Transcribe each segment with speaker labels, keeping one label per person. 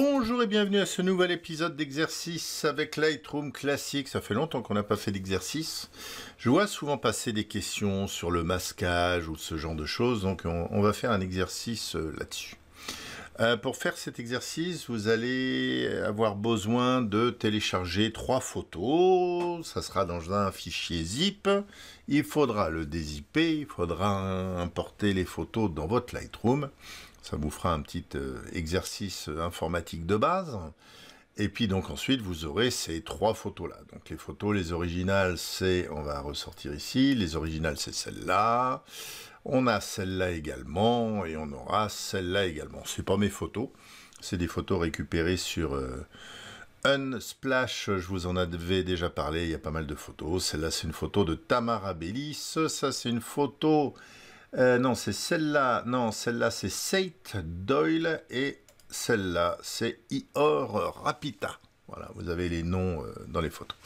Speaker 1: Bonjour et bienvenue à ce nouvel épisode d'exercice avec Lightroom classique. Ça fait longtemps qu'on n'a pas fait d'exercice. Je vois souvent passer des questions sur le masquage ou ce genre de choses, donc on, on va faire un exercice euh, là-dessus. Euh, pour faire cet exercice, vous allez avoir besoin de télécharger trois photos. Ça sera dans un fichier zip. Il faudra le dézipper, il faudra importer les photos dans votre Lightroom. Ça vous fera un petit euh, exercice euh, informatique de base. Et puis donc ensuite, vous aurez ces trois photos-là. Donc les photos, les originales, c'est, on va ressortir ici, les originales, c'est celle-là. On a celle-là également et on aura celle-là également. sont pas mes photos, c'est des photos récupérées sur euh, Unsplash. Je vous en avais déjà parlé, il y a pas mal de photos. Celle-là, c'est une photo de Tamara Bellis. Ça, c'est une photo. Euh, non, c'est celle-là. Non, celle-là, c'est Sate Doyle et celle-là, c'est Ior Rapita. Voilà, vous avez les noms euh, dans les photos.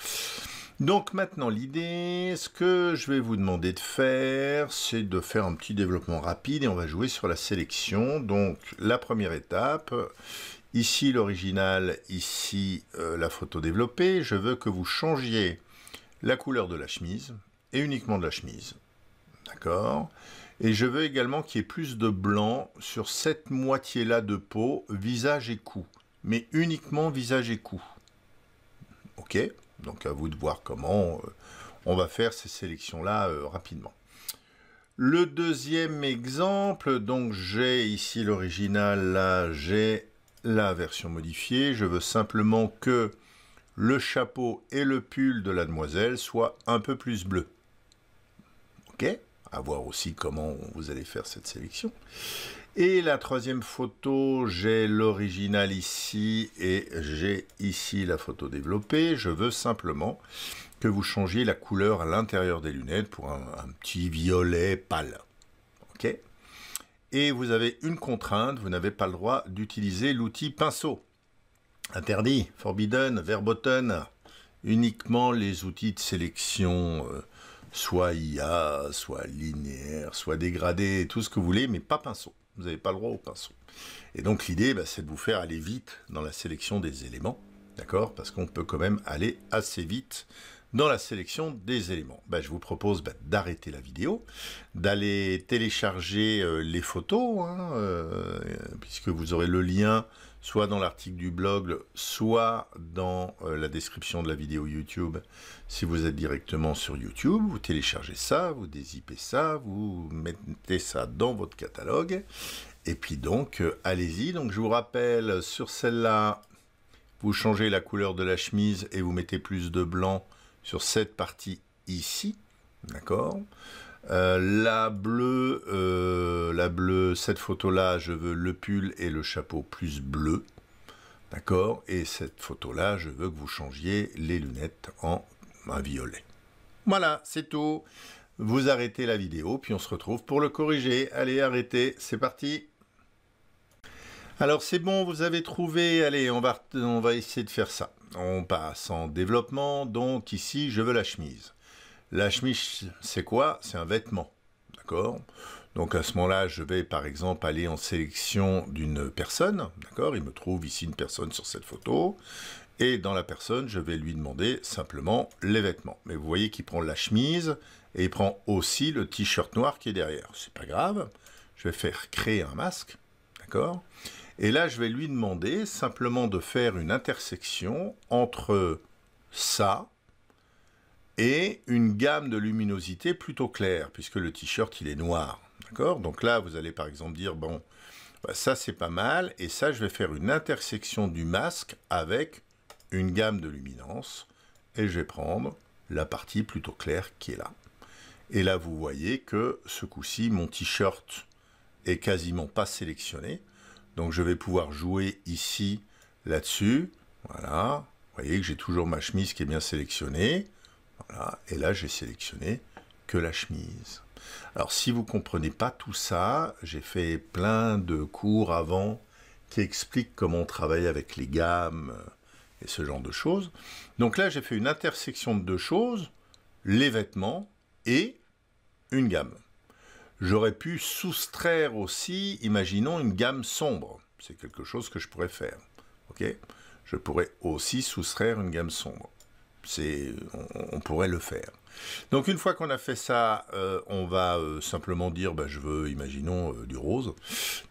Speaker 1: Donc maintenant, l'idée, ce que je vais vous demander de faire, c'est de faire un petit développement rapide et on va jouer sur la sélection. Donc la première étape, ici l'original, ici euh, la photo développée. Je veux que vous changiez la couleur de la chemise et uniquement de la chemise. D'accord Et je veux également qu'il y ait plus de blanc sur cette moitié-là de peau, visage et cou. Mais uniquement visage et cou. OK donc à vous de voir comment euh, on va faire ces sélections-là euh, rapidement. Le deuxième exemple, donc j'ai ici l'original, là j'ai la version modifiée. Je veux simplement que le chapeau et le pull de la demoiselle soient un peu plus bleus. Ok À voir aussi comment vous allez faire cette sélection. Et la troisième photo, j'ai l'original ici et j'ai ici la photo développée. Je veux simplement que vous changiez la couleur à l'intérieur des lunettes pour un, petit violet pâle. OK Et vous avez une contrainte, vous n'avez pas le droit d'utiliser l'outil pinceau. Interdit, forbidden, verboten. Uniquement les outils de sélection, euh, soit IA, soit linéaire, soit dégradé, tout ce que vous voulez, mais pas pinceau. Vous n'avez pas le droit au pinceau. Et donc l'idée, bah, c'est de vous faire aller vite dans la sélection des éléments, d'accord Parce qu'on peut quand même aller assez vite dans la sélection des éléments. Ben, je vous propose ben, d'arrêter la vidéo, d'aller télécharger euh, les photos, hein, euh, puisque vous aurez le lien soit dans l'article du blog, soit dans euh, la description de la vidéo YouTube. Si vous êtes directement sur YouTube, vous téléchargez ça, vous dézippez ça, vous mettez ça dans votre catalogue. Et puis donc, allez-y. Donc je vous rappelle, sur celle-là, vous changez la couleur de la chemise et vous mettez plus de blanc sur cette partie ici, d'accord euh, la bleue, euh, la bleue, cette photo-là, je veux le pull et le chapeau plus bleu. D'accord Et cette photo-là, je veux que vous changiez les lunettes en un violet. Voilà, c'est tout. Vous arrêtez la vidéo, puis on se retrouve pour le corriger. Allez, arrêtez, c'est parti alors c'est bon, vous avez trouvé. Allez, on va, on va essayer de faire ça. On passe en développement. Donc ici, je veux la chemise. La chemise, c'est quoi C'est un vêtement. D'accord donc à ce moment-là, je vais par exemple aller en sélection d'une personne, d'accord Il me trouve ici une personne sur cette photo, et dans la personne, je vais lui demander simplement les vêtements. Mais vous voyez qu'il prend la chemise, et il prend aussi le t-shirt noir qui est derrière. C'est pas grave, je vais faire créer un masque, d'accord et là, je vais lui demander simplement de faire une intersection entre ça et une gamme de luminosité plutôt claire, puisque le t-shirt, il est noir. D'accord Donc là, vous allez par exemple dire, bon, bah, ça c'est pas mal, et ça, je vais faire une intersection du masque avec une gamme de luminance, et je vais prendre la partie plutôt claire qui est là. Et là, vous voyez que ce coup-ci, mon t-shirt est quasiment pas sélectionné, donc je vais pouvoir jouer ici, là-dessus. Voilà. Vous voyez que j'ai toujours ma chemise qui est bien sélectionnée. Voilà. Et là, j'ai sélectionné que la chemise. Alors si vous ne comprenez pas tout ça, j'ai fait plein de cours avant qui expliquent comment on travaille avec les gammes et ce genre de choses. Donc là, j'ai fait une intersection de deux choses, les vêtements et une gamme. J'aurais pu soustraire aussi, imaginons, une gamme sombre. C'est quelque chose que je pourrais faire. ok je pourrais aussi soustraire une gamme sombre. C'est, on, pourrait le faire. Donc une fois qu'on a fait ça, euh, on va euh, simplement dire, bah, je veux, imaginons, euh, du rose.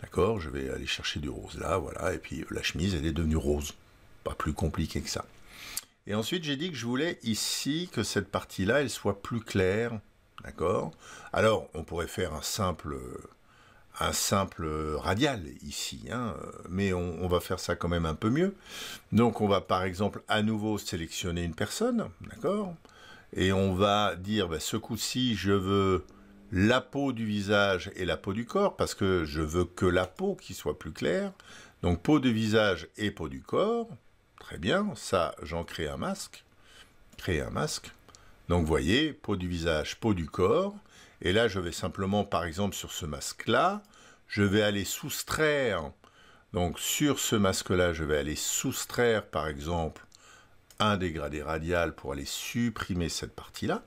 Speaker 1: D'accord, je vais aller chercher du rose là, voilà. Et puis la chemise, elle est devenue rose. Pas plus compliqué que ça. Et ensuite, j'ai dit que je voulais ici que cette partie-là, elle soit plus claire D'accord Alors, on pourrait faire un simple, un simple radial ici, hein, mais on, va faire ça quand même un peu mieux. Donc, on va par exemple à nouveau sélectionner une personne, d'accord Et on va dire, ben, ce coup-ci, je veux la peau du visage et la peau du corps, parce que je veux que la peau qui soit plus claire. Donc, peau du visage et peau du corps. Très bien, ça, j'en crée un masque. Créer un masque. Donc vous voyez, peau du visage, peau du corps. Et là, je vais simplement, par exemple, sur ce masque-là, je vais aller soustraire. Donc sur ce masque-là, je vais aller soustraire, par exemple, un dégradé radial pour aller supprimer cette partie-là.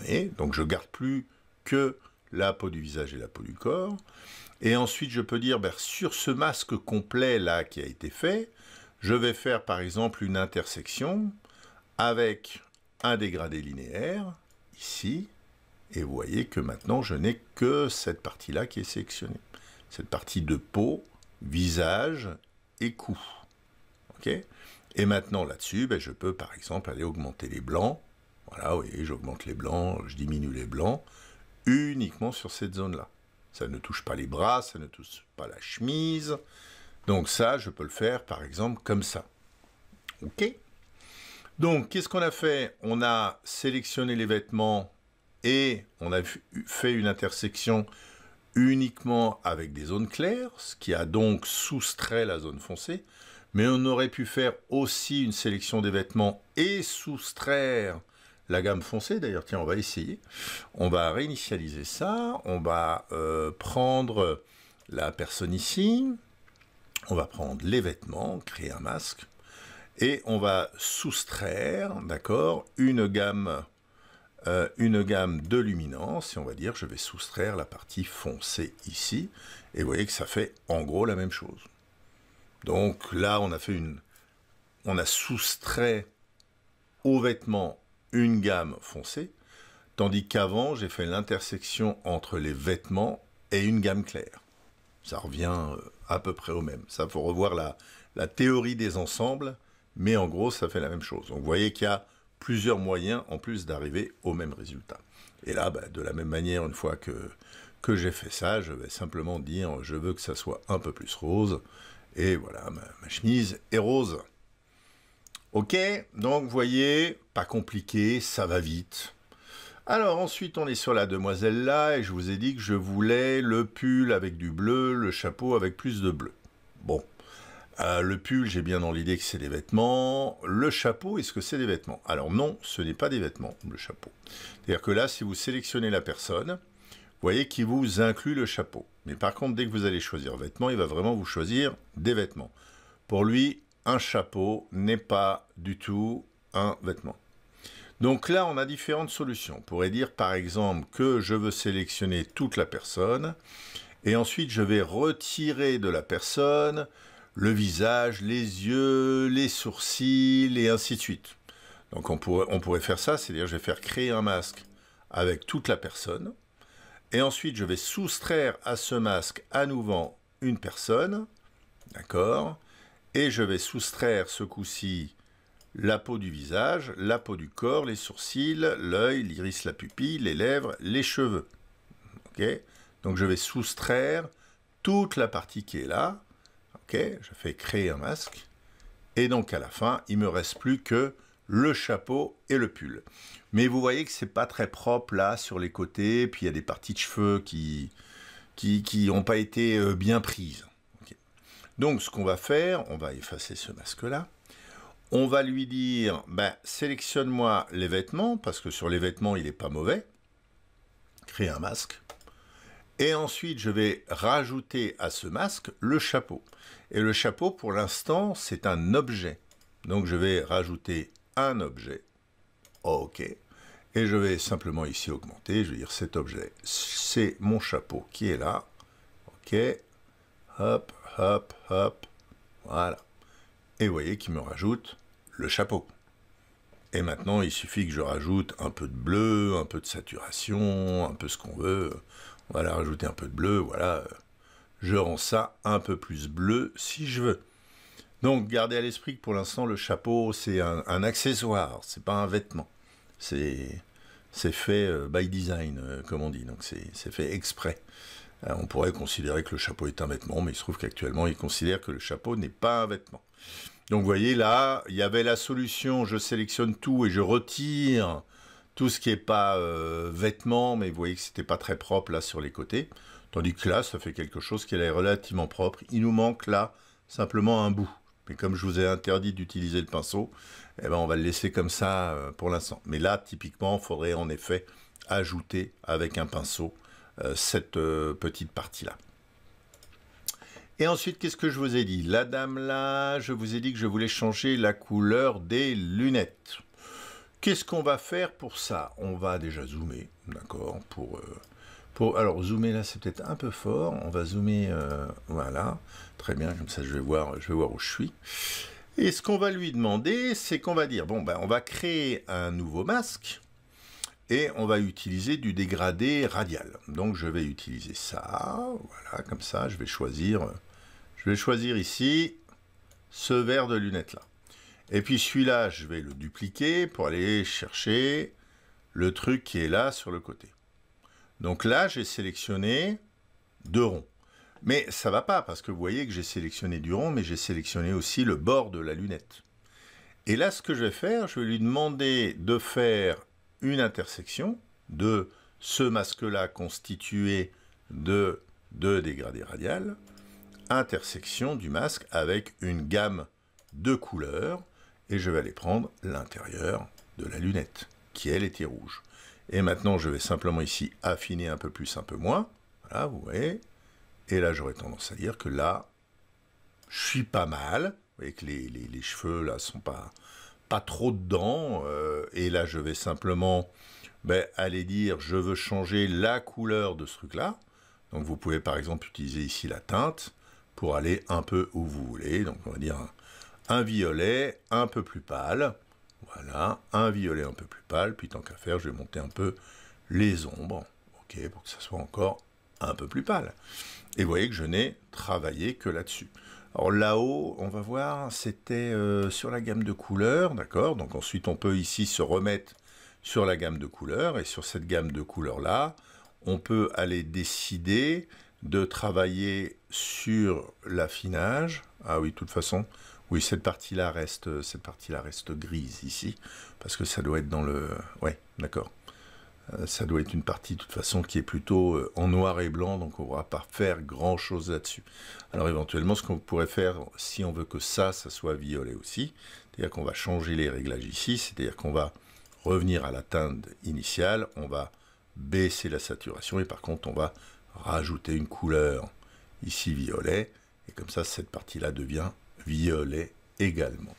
Speaker 1: voyez Donc je garde plus que la peau du visage et la peau du corps. Et ensuite, je peux dire, ben, sur ce masque complet là qui a été fait, je vais faire par exemple une intersection avec un dégradé linéaire, ici, et vous voyez que maintenant je n'ai que cette partie-là qui est sélectionnée. Cette partie de peau, visage et cou. Ok et maintenant là-dessus, ben, je peux par exemple aller augmenter les blancs. Voilà, vous voyez, j'augmente les blancs, je diminue les blancs, uniquement sur cette zone-là. Ça ne touche pas les bras, ça ne touche pas la chemise. Donc ça, je peux le faire par exemple comme ça. OK donc, qu'est-ce qu'on a fait On a sélectionné les vêtements et on a fait une intersection uniquement avec des zones claires, ce qui a donc soustrait la zone foncée. Mais on aurait pu faire aussi une sélection des vêtements et soustraire la gamme foncée. D'ailleurs, tiens, on va essayer. On va réinitialiser ça. On va euh, prendre la personne ici. On va prendre les vêtements, créer un masque et on va soustraire, d'accord, une gamme euh, une gamme de luminance, et on va dire je vais soustraire la partie foncée ici, et vous voyez que ça fait en gros la même chose. Donc là, on a fait une, on a soustrait au vêtement une gamme foncée, tandis qu'avant, j'ai fait l'intersection entre les vêtements et une gamme claire. Ça revient euh, à peu près au même. Ça, faut revoir la théorie des ensembles mais en gros, ça fait la même chose. Donc vous voyez qu'il y a plusieurs moyens en plus d'arriver au même résultat. Et là, bah, de la même manière, une fois que, que j'ai fait ça, je vais simplement dire je veux que ça soit un peu plus rose. Et voilà, ma, ma chemise est rose. Ok, donc vous voyez, pas compliqué, ça va vite. Alors ensuite, on est sur la demoiselle là, et je vous ai dit que je voulais le pull avec du bleu, le chapeau avec plus de bleu. Bon, euh, le pull, j'ai bien dans l'idée que c'est des vêtements. Le chapeau, est-ce que c'est des vêtements Alors non, ce n'est pas des vêtements, le chapeau. C'est-à-dire que là, si vous sélectionnez la personne, vous voyez qu'il vous inclut le chapeau. Mais par contre, dès que vous allez choisir vêtements, il va vraiment vous choisir des vêtements. Pour lui, un chapeau n'est pas du tout un vêtement. Donc là, on a différentes solutions. On pourrait dire par exemple que je veux sélectionner toute la personne et ensuite je vais retirer de la personne le visage, les yeux, les sourcils et ainsi de suite. Donc on pourrait, faire ça, c'est-à-dire je vais faire créer un masque avec toute la personne, et ensuite je vais soustraire à ce masque à nouveau une personne, d'accord, et je vais soustraire ce coup-ci la peau du visage, la peau du corps, les sourcils, l'œil, l'iris, la pupille, les lèvres, les cheveux. Ok Donc je vais soustraire toute la partie qui est là, je fais créer un masque. Et donc à la fin, il me reste plus que le chapeau et le pull. Mais vous voyez que ce n'est pas très propre là sur les côtés, puis il y a des parties de cheveux qui qui n'ont pas été euh, bien prises. Donc ce qu'on va faire, on va effacer ce masque là. On va lui dire, ben, sélectionne-moi les vêtements, parce que sur les vêtements, il n'est pas mauvais. Créer un masque. Et ensuite, je vais rajouter à ce masque le chapeau. Et le chapeau, pour l'instant, c'est un objet. Donc, je vais rajouter un objet. OK. Et je vais simplement ici augmenter. Je vais dire cet objet, c'est mon chapeau qui est là. OK. Hop, hop, hop. Voilà. Et voyez qu'il me rajoute le chapeau. Et maintenant, il suffit que je rajoute un peu de bleu, un peu de saturation, un peu ce qu'on veut. Voilà, rajouter un peu de bleu, voilà. Je rends ça un peu plus bleu si je veux. Donc, gardez à l'esprit que pour l'instant, le chapeau, c'est un, accessoire, c'est pas un vêtement. C'est fait euh, by design, euh, comme on dit, donc c'est fait exprès. Euh, on pourrait considérer que le chapeau est un vêtement, mais il se trouve qu'actuellement, ils considèrent que le chapeau n'est pas un vêtement. Donc, vous voyez, là, il y avait la solution, je sélectionne tout et je retire tout ce qui n'est pas euh, vêtement, mais vous voyez que c'était pas très propre là sur les côtés. Tandis que là, ça fait quelque chose qui est relativement propre. Il nous manque là simplement un bout. Mais comme je vous ai interdit d'utiliser le pinceau, eh ben on va le laisser comme ça euh, pour l'instant. Mais là, typiquement, il faudrait en effet ajouter avec un pinceau euh, cette petite partie-là. Et ensuite, qu'est-ce que je vous ai dit La dame là, je vous ai dit que je voulais changer la couleur des lunettes. Qu'est-ce qu'on va faire pour ça On va déjà zoomer, d'accord pour, euh, pour, Alors, zoomer là, c'est peut-être un peu fort. On va zoomer, euh, voilà. Très bien, comme ça, je vais voir, je vais voir où je suis. Et ce qu'on va lui demander, c'est qu'on va dire, bon, ben, on va créer un nouveau masque et on va utiliser du dégradé radial. Donc, je vais utiliser ça, voilà, comme ça, je vais choisir, je vais choisir ici ce verre de lunettes là. Et puis celui-là, je vais le dupliquer pour aller chercher le truc qui est là sur le côté. Donc là, j'ai sélectionné deux ronds. Mais ça ne va pas, parce que vous voyez que j'ai sélectionné du rond, mais j'ai sélectionné aussi le bord de la lunette. Et là, ce que je vais faire, je vais lui demander de faire une intersection de ce masque-là constitué de deux dégradés radiales, intersection du masque avec une gamme de couleurs et je vais aller prendre l'intérieur de la lunette, qui elle était rouge. Et maintenant, je vais simplement ici affiner un peu plus, un peu moins. Voilà, vous voyez. Et là, j'aurais tendance à dire que là, je suis pas mal. Vous voyez que les, les, cheveux, là, sont pas, pas trop dedans. Euh, et là, je vais simplement ben, aller dire, je veux changer la couleur de ce truc-là. Donc, vous pouvez, par exemple, utiliser ici la teinte pour aller un peu où vous voulez. Donc, on va dire un violet un peu plus pâle. Voilà, un violet un peu plus pâle, puis tant qu'à faire, je vais monter un peu les ombres, ok, pour que ça soit encore un peu plus pâle. Et vous voyez que je n'ai travaillé que là-dessus. Alors là-haut, on va voir, c'était euh, sur la gamme de couleurs, d'accord Donc ensuite, on peut ici se remettre sur la gamme de couleurs, et sur cette gamme de couleurs-là, on peut aller décider de travailler sur l'affinage. Ah oui, de toute façon, oui, cette partie-là reste, cette partie-là reste grise ici, parce que ça doit être dans le. Ouais, d'accord. Euh, ça doit être une partie de toute façon qui est plutôt euh, en noir et blanc, donc on ne pourra pas faire grand chose là-dessus. Alors éventuellement, ce qu'on pourrait faire, si on veut que ça, ça soit violet aussi, c'est-à-dire qu'on va changer les réglages ici, c'est-à-dire qu'on va revenir à la teinte initiale, on va baisser la saturation et par contre on va rajouter une couleur ici violet et comme ça cette partie là devient violet également.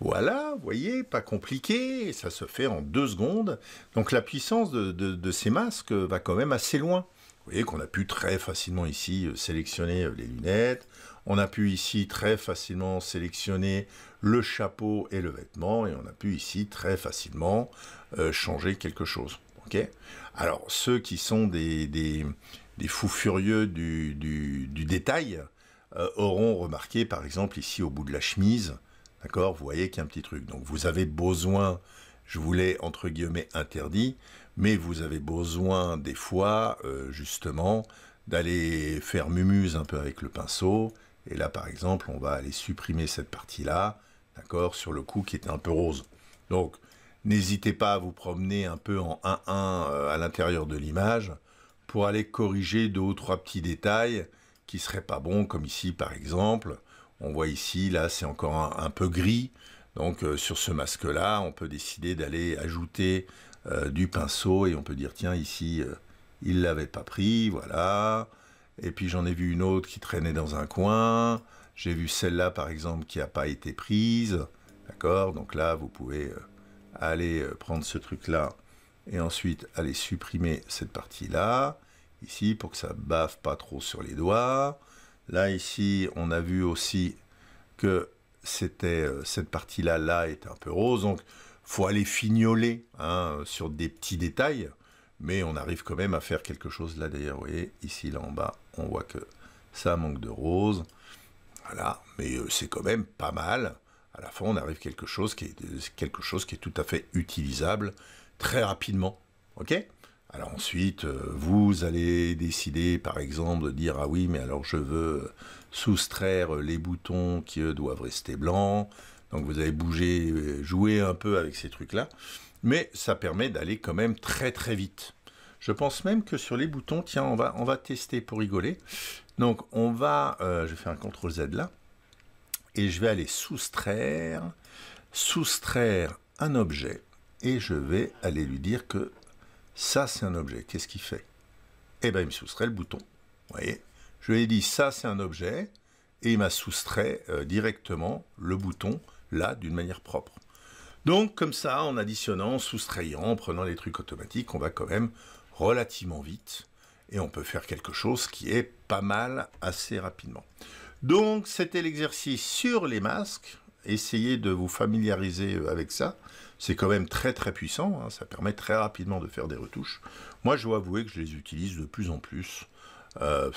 Speaker 1: Voilà, vous voyez, pas compliqué, ça se fait en deux secondes. Donc la puissance de, ces masques va quand même assez loin. Vous voyez qu'on a pu très facilement ici euh, sélectionner euh, les lunettes, on a pu ici très facilement sélectionner le chapeau et le vêtement, et on a pu ici très facilement euh, changer quelque chose. Okay Alors ceux qui sont des, fous furieux du détail, euh, auront remarqué, par exemple, ici au bout de la chemise, d'accord, vous voyez qu'il y a un petit truc. Donc vous avez besoin, je vous l'ai entre guillemets interdit, mais vous avez besoin des fois, euh, justement, d'aller faire mumuse un peu avec le pinceau. Et là, par exemple, on va aller supprimer cette partie-là, d'accord, sur le cou qui était un peu rose. Donc, n'hésitez pas à vous promener un peu en 1-1 euh, à l'intérieur de l'image pour aller corriger deux ou trois petits détails serait pas bon comme ici par exemple. On voit ici, là c'est encore un, peu gris. Donc euh, sur ce masque-là, on peut décider d'aller ajouter euh, du pinceau et on peut dire tiens ici euh, il l'avait pas pris, voilà. Et puis j'en ai vu une autre qui traînait dans un coin. J'ai vu celle-là par exemple qui n'a pas été prise. D'accord Donc là vous pouvez aller prendre ce truc-là et ensuite aller supprimer cette partie-là ici pour que ça bave pas trop sur les doigts. Là ici, on a vu aussi que c'était euh, cette partie-là, là, est un peu rose, donc faut aller fignoler hein, sur des petits détails, mais on arrive quand même à faire quelque chose là d'ailleurs. Vous voyez, ici là en bas, on voit que ça manque de rose. Voilà, mais euh, c'est quand même pas mal. À la fin, on arrive quelque chose qui est euh, quelque chose qui est tout à fait utilisable très rapidement. OK alors ensuite, euh, vous allez décider, par exemple, de dire ah oui, mais alors je veux euh, soustraire euh, les boutons qui doivent rester blancs. Donc vous allez bouger, jouer un peu avec ces trucs-là, mais ça permet d'aller quand même très très vite. Je pense même que sur les boutons, tiens, on va on va tester pour rigoler. Donc on va, je fais un CTRL Z là, et je vais aller soustraire, soustraire un objet, et je vais aller lui dire que ça, c'est un objet. Qu'est-ce qu'il fait Eh bien, il me soustrait le bouton. Vous voyez Je lui ai dit, ça, c'est un objet. Et il m'a soustrait euh, directement le bouton, là, d'une manière propre. Donc, comme ça, en additionnant, en soustrayant, en prenant les trucs automatiques, on va quand même relativement vite. Et on peut faire quelque chose qui est pas mal assez rapidement. Donc, c'était l'exercice sur les masques. Essayez de vous familiariser avec ça. C'est quand même très très puissant, hein. ça permet très rapidement de faire des retouches. Moi je dois avouer que je les utilise de plus en plus. Euh,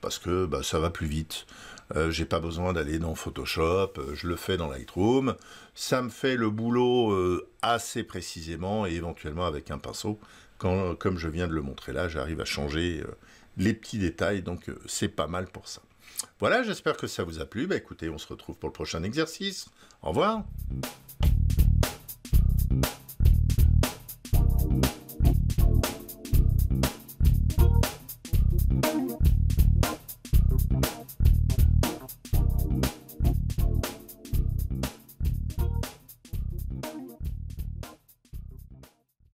Speaker 1: parce que bah, ça va plus vite. Je euh, j'ai pas besoin d'aller dans Photoshop, euh, je le fais dans Lightroom. Ça me fait le boulot assez précisément et éventuellement avec un pinceau. comme je viens de le montrer là, j'arrive à changer les petits détails, donc c'est pas mal pour ça. Voilà, j'espère que ça vous a plu. Bah, écoutez, on se retrouve pour le prochain exercice. Au revoir. Bye.